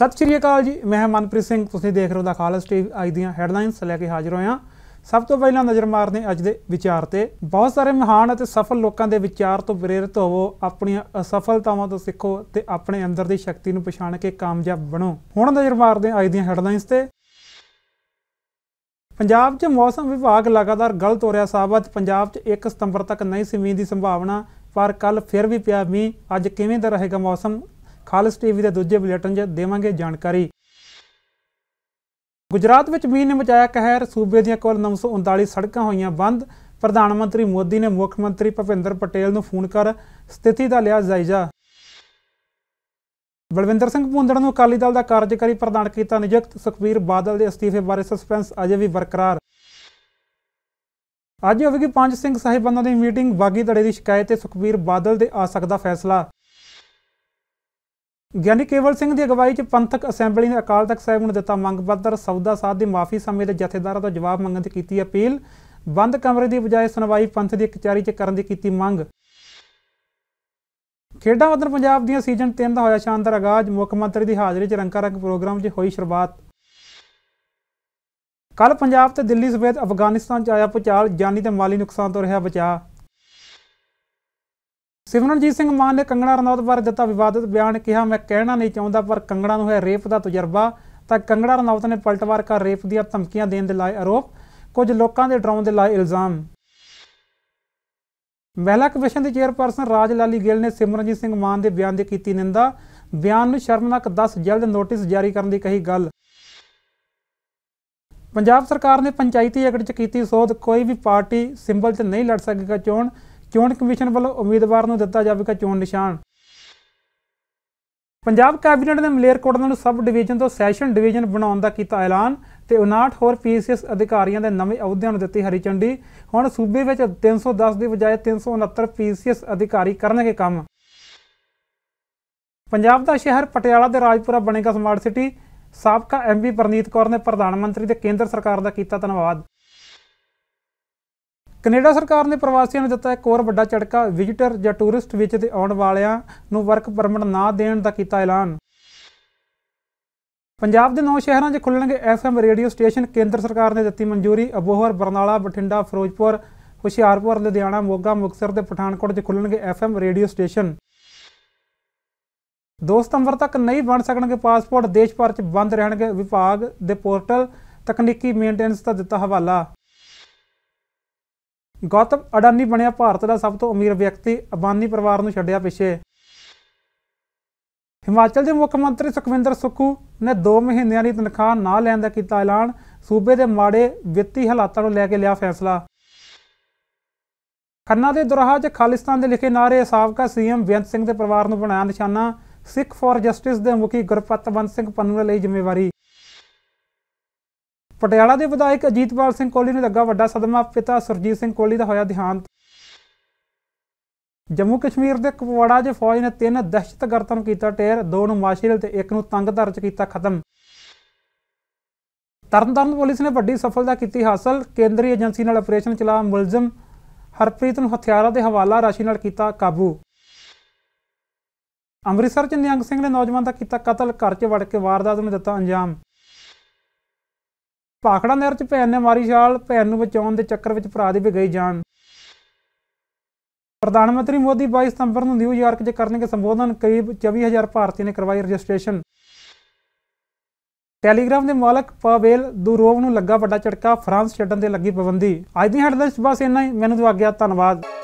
ਸਤਿ ਸ਼੍ਰੀ ਅਕਾਲ ਜੀ ਮੈਂ ਮਨਪ੍ਰੀਤ ਸਿੰਘ ਤੁਸੀਂ ਦੇਖ ਰਹੇ ਹੋ ਦਾ ਖਾਲਸ ਟੀਵੀ ਅੱਜ ਦੀਆਂ ਹੈਡਲਾਈਨਸ ਲੈ ਕੇ ਹਾਜ਼ਰ ਹੋਇਆ ਸਭ ਤੋਂ ਪਹਿਲਾਂ ਨਜ਼ਰ ਮਾਰਦੇ ਅੱਜ ਦੇ ਵਿਚਾਰ ਤੇ ਬਹੁਤ ਸਾਰੇ ਮਹਾਨ ਅਤੇ ਸਫਲ ਲੋਕਾਂ ਦੇ ਵਿਚਾਰ ਤੋਂ ਪ੍ਰੇਰਿਤ ਹੋਵੋ ਆਪਣੀਆਂ ਅਸਫਲਤਾਵਾਂ ਤੋਂ ਸਿੱਖੋ ਤੇ ਆਪਣੇ ਅੰਦਰ ਦੀ ਸ਼ਕਤੀ ਨੂੰ ਪਛਾਣ ਕੇ ਕਾਮਯਾਬ ਬਣੋ ਹੁਣ ਨਜ਼ਰ ਮਾਰਦੇ ਅੱਜ ਦੀਆਂ ਹੈਡਲਾਈਨਸ ਤੇ ਪੰਜਾਬ 'ਚ ਮੌਸਮ ਵਿਭਾਗ ਲਗਾਤਾਰ ਗਲਤ ਹੋ ਰਿਹਾ ਸਾਬਤ ਪੰਜਾਬ 'ਚ 1 ਸਤੰਬਰ ਤੱਕ ਨਹੀਂ ਸੀ ਦੀ ਸੰਭਾਵਨਾ ਪਰ ਕੱਲ ਫਿਰ ਵੀ ਪਿਆ ਮੀਂਹ ਅੱਜ ਕਿਵੇਂ ਦਾ ਰਹੇਗਾ ਮੌਸਮ ਖਾਲਸ ਟੀਵੀ ਦੇ ਦੂਜੇ ਬੁਲੇਟਿਨ 'ਚ ਦੇਵਾਂਗੇ ਜਾਣਕਾਰੀ ਗੁਜਰਾਤ ਵਿੱਚ ਮੀਂਹ ਨੇ ਮਚਾਇਆ ਕਹਿਰ ਸੂਬੇ ਦੀਆਂ ਕੁੱਲ 939 ਸੜਕਾਂ ਹੋਈਆਂ ਬੰਦ ਪ੍ਰਧਾਨ ਮੰਤਰੀ ਮੋਦੀ ਨੇ ਮੁੱਖ ਮੰਤਰੀ ਭਵਿੰਦਰ ਪਟੇਲ ਨੂੰ ਫੋਨ ਕਰ ਸਥਿਤੀ ਦਾ ਲਿਆ ਜਾਇਜ਼ਾ ਬਲਵਿੰਦਰ ਸਿੰਘ ਭੁੰਦੜ ਨੂੰ ਅਕਾਲੀ ਦਲ ਦਾ ਕਾਰਜਕਾਰੀ ਪ੍ਰਧਾਨ ਕੀਤਾ ਨਿਯੁਕਤ ਸੁਖਬੀਰ ਬਾਦਲ ਦੇ ਅਸਤੀਫੇ ਬਾਰੇ ਸਸਪੈਂਸ ਅਜੇ ਵੀ ਬਰਕਰਾਰ ਅੱਜ ਹੋਵੇਗੀ ਪੰਜ ਸਿੰਘ ਸਾਹਿਬਾਨਾਂ ਦੀ ਮੀਟਿੰਗ ਬਾਗੀ ਧੜੇ ਦੀ ਸ਼ਿਕਾਇਤ ਤੇ ਸੁਖਬੀਰ ਬਾਦਲ ਦੇ ਆ ਸਕਦਾ ਫੈਸਲਾ ਗਿਆਨੀ ਕੇਵਲ ਸਿੰਘ ਦੀ ਅਗਵਾਈ 'ਚ ਪੰਥਕ ਅਸੈਂਬਲੀ ਨੇ ਅਕਾਲ ਤਖਤ ਸਾਹਿਬ ਨੂੰ ਦਿੱਤਾ ਮੰਗ ਪੱਤਰ ਸੌਦਾ ਸਾਧ ਦੀ ਮਾਫੀ ਸਮੇਂ ਦੇ ਜਥੇਦਾਰਾਂ ਤੋਂ ਜਵਾਬ ਮੰਗਣ ਦੀ ਕੀਤੀ ਅਪੀਲ ਬੰਦ ਕਮਰੇ ਦੀ ਬਜਾਏ ਸੁਣਵਾਈ ਪੰਥ ਦੀ ਕਚਾਰੀ 'ਚ ਕਰਨ ਦੀ ਕੀਤੀ ਮੰਗ ਖੇਡਾਂ ਵਤਨ ਪੰਜਾਬ ਦੀਆਂ ਸੀਜ਼ਨ 3 ਦਾ ਹੋਇਆ ਸ਼ਾਨਦਾਰ ਆਗਾਜ਼ ਮੁੱਖ ਮੰਤਰੀ ਦੀ ਹਾਜ਼ਰੀ 'ਚ ਰੰਕਾ ਰੰਗ ਪ੍ਰੋਗਰਾਮ 'ਚ ਹੋਈ ਸ਼ੁਰੂਆਤ ਕੱਲ ਪੰਜਾਬ ਤੇ ਦਿੱਲੀ ਸਮੇਤ ਅਫਗਾਨਿਸਤਾਨ 'ਚ ਆਇਆ ਪੁਚਾਲ ਜਾਨੀ ਤੇ ਮਾਲੀ ਨੁਕਸਾਨ ਤੋਂ ਰਿਹਾ ਬਚਾਅ ਸਿਮਰਨਜੀਤ ਸਿੰਘ ਮਾਨ ਨੇ ਕੰਗਣਾ ਰਣੌਤ ਬਾਰੇ ਦਿੱਤਾ ਵਿਵਾਦਿਤ ਬਿਆਨ ਕਿਹਾ ਮੈਂ ਕਹਿਣਾ ਨਹੀਂ ਚਾਹੁੰਦਾ ਪਰ ਕੰਗਣਾ ਨੂੰ ਹੈ ਰੇਪ ਦਾ ਤਜਰਬਾ ਤਾਂ ਕੰਗਣਾ ਰਣੌਤ ਨੇ ਪਲਟਵਾਰ ਕਰ ਰੇਪ ਦੀਆਂ ਧਮਕੀਆਂ ਦੇਣ ਦੇ ਲਾਇ ਆਰੋਪ ਕੁਝ ਲੋਕਾਂ ਦੇ ਡਰਾਉਣ ਦੇ ਲਾਇ ਇਲਜ਼ਾਮ ਮਹਿਲਾ ਕਮਿਸ਼ਨ ਦੇ ਚੇਅਰਪਰਸਨ ਰਾਜ ਲਾਲੀ ਗਿੱਲ ਨੇ ਸਿਮਰਨਜੀਤ ਸਿੰਘ ਮਾਨ ਦੇ ਬਿਆਨ ਦੀ ਕੀਤੀ ਨਿੰਦਾ ਬਿਆਨ ਨੂੰ ਸ਼ਰਮਨਾਕ 10 ਜਲਦ ਨੋਟਿਸ ਜਾਰੀ ਕਰਨ ਦੀ ਕਹੀ ਗੱਲ ਪੰਜਾਬ ਸਰਕਾਰ ਨੇ ਪੰਚਾਇਤੀ ਐਕਟ 'ਚ ਕੀਤੀ ਸੋਧ ਕੋਈ ਵੀ ਪਾਰਟੀ ਸਿੰਬਲ ਤੇ ਨਹੀਂ ਲੜ ਸਕੇਗਾ ਚੋਣ ਚੋਣ ਕਮਿਸ਼ਨ ਵੱਲੋਂ ਉਮੀਦਵਾਰ ਨੂੰ ਦਿੱਤਾ ਜਾਵੇਗਾ ਚੋਣ ਨਿਸ਼ਾਨ ਪੰਜਾਬ ਕੈਬਨਿਟ ਨੇ ਮਲੇਰਕੋਟਲਾ ਨੂੰ ਸਬ ਡਿਵੀਜ਼ਨ ਤੋਂ ਸੈਸ਼ਨ ਡਿਵੀਜ਼ਨ ਬਣਾਉਣ ਦਾ ਕੀਤਾ ਐਲਾਨ ਤੇ 59 ਹੋਰ ਪੀਸੀਐਸ ਅਧਿਕਾਰੀਆਂ ਦੇ ਨਵੇਂ ਅਹੁਦਿਆਂ ਨੂੰ ਦਿੱਤੀ ਹਰੀ ਚੰਡੀ ਹੁਣ ਸੂਬੇ ਵਿੱਚ 310 ਦੀ ਬਜਾਏ 369 ਪੀਸੀਐਸ ਅਧਿਕਾਰੀ ਕਰਨਗੇ ਕੰਮ ਪੰਜਾਬ ਦਾ ਸ਼ਹਿਰ ਪਟਿਆਲਾ ਦੇ ਰਾਜਪੁਰਾ ਬਣੇਗਾ ਸਮਾਰਟ ਸਿਟੀ ਸਾਬਕਾ ਐਮਪੀ ਪ੍ਰਨੀਤ ਕੌਰ ਨੇ ਪ੍ਰਧਾਨ ਮੰਤਰੀ ਤੇ ਕੇਂਦਰ ਸਰਕਾਰ ਦਾ ਕੀਤਾ ਧੰਨਵਾਦ ਕੈਨੇਡਾ ਸਰਕਾਰ ਨੇ ਪ੍ਰਵਾਸੀਆਂ ਨੂੰ ਦਿੱਤਾ ਇੱਕ ਹੋਰ ਵੱਡਾ ਝਟਕਾ ਵਿਜ਼ਿਟਰ ਜਾਂ ਟੂਰਿਸਟ ਵਿੱਚ ਤੇ ਆਉਣ ਵਾਲਿਆਂ ਨੂੰ ਵਰਕ ਪਰਮਿਟ ਨਾ ਦੇਣ ਦਾ ਕੀਤਾ ਐਲਾਨ ਪੰਜਾਬ ਦੇ ਨੌ ਸ਼ਹਿਰਾਂ 'ਚ ਖੁੱਲਣਗੇ ਐਫਐਮ ਰੇਡੀਓ ਸਟੇਸ਼ਨ ਕੇਂਦਰ ਸਰਕਾਰ ਨੇ ਦਿੱਤੀ ਮਨਜ਼ੂਰੀ ਅਬੋਹਰ ਬਰਨਾਲਾ ਬਠਿੰਡਾ ਫਿਰੋਜ਼ਪੁਰ ਹੁਸ਼ਿਆਰਪੁਰ ਲੁਧਿਆਣਾ ਮੋਗਾ ਮੁਕਸਰ ਤੇ ਪਠਾਨਕੋਟ 'ਚ ਖੁੱਲਣਗੇ ਐਫਐਮ ਰੇਡੀਓ ਸਟੇਸ਼ਨ 2 ਸਤੰਬਰ ਤੱਕ ਨਹੀਂ ਬਣ ਸਕਣਗੇ ਪਾਸਪੋਰਟ ਦੇਸ਼ ਭਰ 'ਚ ਬੰਦ ਰਹਿਣਗੇ ਵਿਭਾਗ ਦੇ ਪੋਰਟਲ ਤਕਨੀਕੀ ਮੇਨਟੇਨੈਂਸ ਦਾ ਦਿੱਤਾ ਹਵਾਲਾ ਗੌਤਮ ਅਡਾਨੀ ਬਣਿਆ ਭਾਰਤ ਦਾ ਸਭ ਤੋਂ ਅਮੀਰ ਵਿਅਕਤੀ ਅਬਾਨੀ ਪਰਿਵਾਰ ਨੂੰ ਛੱਡਿਆ ਪਿੱਛੇ ਹਿਮਾਚਲ ਦੇ ਮੁੱਖ ਮੰਤਰੀ ਸੁਖਵਿੰਦਰ ਸੁੱਖੂ ਨੇ 2 ਮਹੀਨਿਆਂ ਦੀ ਤਨਖਾਹ ਨਾ ਲੈਣ ਦਾ ਕੀਤਾ ਐਲਾਨ ਸੂਬੇ ਦੇ ਮਾੜੇ ਵਿੱਤੀ ਹਾਲਾਤਾਂ ਨੂੰ ਲੈ ਕੇ ਲਿਆ ਫੈਸਲਾ ਖੰਨਾ ਦੇ ਦੁਰਾਹਾ 'ਚ ਖਾਲਿਸਤਾਨ ਦੇ ਲਿਖੇ ਨਾਰੇ ਸਾਬਕਾ ਸੀਐਮ ਬੇਅੰਤ ਸਿੰਘ ਦੇ ਪਰਿਵਾਰ ਨੂੰ ਬਣਾਇਆ ਨਿਸ਼ਾਨਾ ਸਿੱਖ ਫਾਰ ਜਸਟਿਸ ਦੇ ਮੁਖੀ ਗੁਰਪਤਵੰਤ ਸਿੰਘ ਪੰਨੂ ਲਈ ਜ਼ਿੰਮੇਵਾਰੀ ਪਟਿਆਲਾ ਦੇ ਵਿਧਾਇਕ ਅਜੀਤਪਾਲ ਸਿੰਘ ਕੋਲੀ ਨੂੰ ਲੱਗਾ ਵੱਡਾ ਸਦਮਾ ਪਿਤਾ ਸਰਜੀਤ ਸਿੰਘ ਕੋਲੀ ਦਾ ਹੋਇਆ ਦੇਹਾਂਤ ਜੰਮੂ ਕਸ਼ਮੀਰ ਦੇ ਕੁਪਵਾੜਾ 'ਚ ਫੌਜ ਨੇ ਤਿੰਨ ਦਹਿਸ਼ਤਗਰਦਾਂ ਨੂੰ ਕੀਤਾ ਟੇਰ ਦੋ ਨੂੰ ਮਾਸ਼ਰਲ ਤੇ ਇੱਕ ਨੂੰ ਤੰਗਧਾਰ 'ਚ ਕੀਤਾ ਖਤਮ ਤਰਨਤਾਰਨ ਪੁਲਿਸ ਨੇ ਵੱਡੀ ਸਫਲਤਾ ਕੀਤੀ ਹਾਸਲ ਕੇਂਦਰੀ ਏਜੰਸੀ ਨਾਲ ਆਪਰੇਸ਼ਨ ਚਲਾ ਮੁਲਜ਼ਮ ਹਰਪ੍ਰੀਤ ਨੂੰ ਹਥਿਆਰਾਂ ਦੇ ਹਵਾਲਾ ਰਾਸ਼ੀ ਨਾਲ ਕੀਤਾ ਕਾਬੂ ਅੰਮ੍ਰਿਤਸਰ 'ਚ ਨਿਹੰਗ ਸਿੰਘ ਨੇ ਨੌਜਵਾਨ ਦਾ ਕੀਤਾ ਕਤਲ ਘਰ 'ਚ ਵੜ ਕੇ ਵਾਰਦਾਤ ਨੂੰ ਦਿੱਤਾ ਅੰਜਾਮ ਪਾਖੜਾ ਨਹਿਰ 'ਚ ਭੈਣ ਨੇ ਮਾਰੀ ਛਾਲ ਭੈਣ ਨੂੰ ਬਚਾਉਣ ਦੇ ਚੱਕਰ ਵਿੱਚ ਭਰਾ ਦੀ ਵੀ ਗਈ ਜਾਨ ਪ੍ਰਧਾਨ ਮੰਤਰੀ ਮੋਦੀ 22 ਸਤੰਬਰ ਨੂੰ ਨਿਊਯਾਰਕ 'ਚ ਕਰਨਗੇ ਸੰਬੋਧਨ ਕਰੀਬ 24000 ਭਾਰਤੀ ਨੇ ਕਰਵਾਈ ਰਜਿਸਟ੍ਰੇਸ਼ਨ ਟੈਲੀਗ੍ਰਾਮ ਦੇ ਮਾਲਕ ਪਾਵੇਲ ਦੂਰੋਵ ਨੂੰ ਲੱਗਾ ਵੱਡਾ ਝਟਕਾ ਫਰਾਂਸ ਛੱਡਣ ਦੇ ਲੱਗੀ ਪਾਬੰਦੀ ਅੱਜ ਦੀ ਹੈਡਲਾਈਨਸ ਬਸ ਇੰਨਾ ਹੀ ਮੈਨੂੰ ਦਵਾ ਗਿਆ ਧੰਨਵਾਦ